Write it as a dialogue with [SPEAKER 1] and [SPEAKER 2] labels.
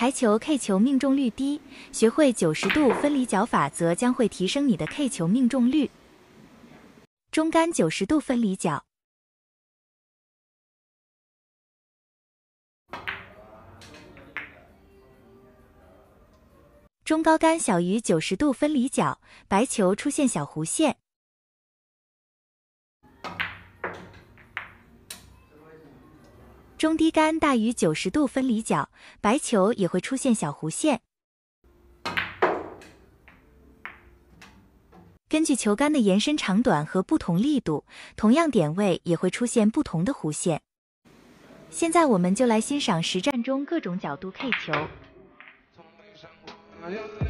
[SPEAKER 1] 台球 K 球命中率低，学会九十度分离角法则将会提升你
[SPEAKER 2] 的 K 球命中率。中杆九十度分离角，
[SPEAKER 1] 中高杆小于九十度分离角，白球出现小弧线。中低杆大于九十度分离角，白球也会出现小弧线。根据球杆的延伸长短和不同力度，同样点位也会出现不同的弧线。现在我们就来欣赏实战中各种角度 K 球。
[SPEAKER 3] 从没想过